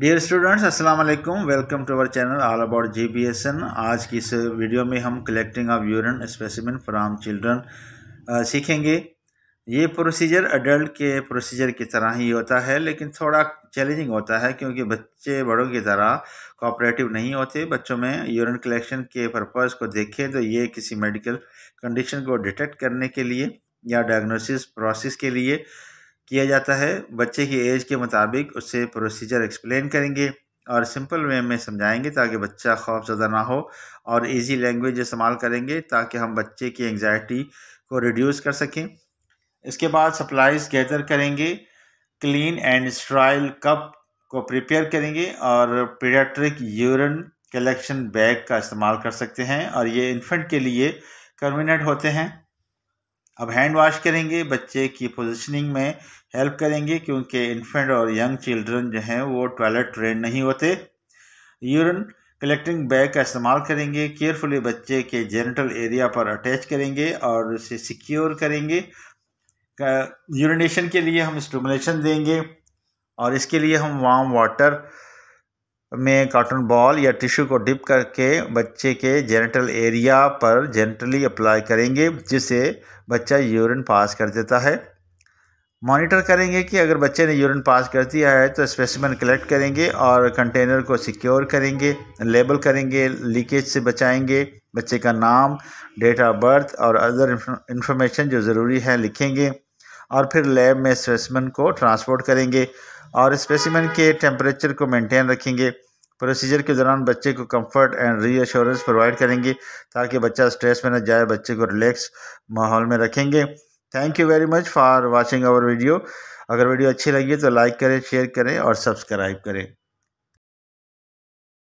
dear students अस्सलाम वालेकुम welcome to our channel all about GBSN आज की इस वीडियो में हम collecting of urine specimen from children सीखेंगे ये प्रोसीजर अडल्ट के प्रोसीजर की तरह ही होता है लेकिन थोड़ा चैलेंजिंग होता है क्योंकि बच्चे बड़ों की तरह कोऑपरेटिव नहीं होते बच्चों में यूरिन कलेक्शन के पर्पज़ को देखें तो ये किसी मेडिकल कंडीशन को डिटेक्ट करने के लिए या डायग्नोसिस प्रोसेस के लिए किया जाता है बच्चे की एज के मुताबिक उससे प्रोसीजर एक्सप्लेन करेंगे और सिंपल वे में समझाएंगे ताकि बच्चा खौफ ज़्यादा ना हो और इजी लैंग्वेज इस्तेमाल करेंगे ताकि हम बच्चे की एंजाइटी को रिड्यूस कर सकें इसके बाद सप्लाइज गैदर करेंगे क्लीन एंड स्ट्राइल कप को प्रिपेयर करेंगे और पीडियाट्रिक यूरिन कलेक्शन बैग का इस्तेमाल कर सकते हैं और ये इन्फेंट के लिए कन्वीनियंट होते हैं अब हैंड वॉश करेंगे बच्चे की पोजिशनिंग में हेल्प करेंगे क्योंकि इन्फेंट और यंग चिल्ड्रन जो हैं वो टॉयलेट ट्रेन नहीं होते यूरिन कलेक्टिंग बैग का इस्तेमाल करेंगे केयरफुली बच्चे के जेनिटल एरिया पर अटैच करेंगे और उसे सिक्योर करेंगे यूरिनेशन के लिए हम स्टमुलेशन देंगे और इसके लिए हम वार्म वाटर में कॉटन बॉल या टिश्यू को डिप करके बच्चे के जेनिटल एरिया पर जेंटली अप्लाई करेंगे जिससे बच्चा यूरिन पास कर देता है मॉनिटर करेंगे कि अगर बच्चे ने यूरिन पास कर दिया है तो स्पेसिमन कलेक्ट करेंगे और कंटेनर को सिक्योर करेंगे लेबल करेंगे लीकेज से बचाएंगे बच्चे का नाम डेट ऑफ बर्थ और अदर इंफॉर्मेशन जो ज़रूरी है लिखेंगे और फिर लैब में स्पेसिमन को ट्रांसपोर्ट करेंगे और स्पेसिमन के टेम्परेचर को मेंटेन रखेंगे प्रोसीजर के दौरान बच्चे को कंफर्ट एंड रीअश्योरेंस प्रोवाइड करेंगे ताकि बच्चा स्ट्रेस में न जाए बच्चे को रिलैक्स माहौल में रखेंगे thank you very much for watching our video अगर वीडियो अच्छी लगी तो लाइक करें शेयर करें और सब्सक्राइब करें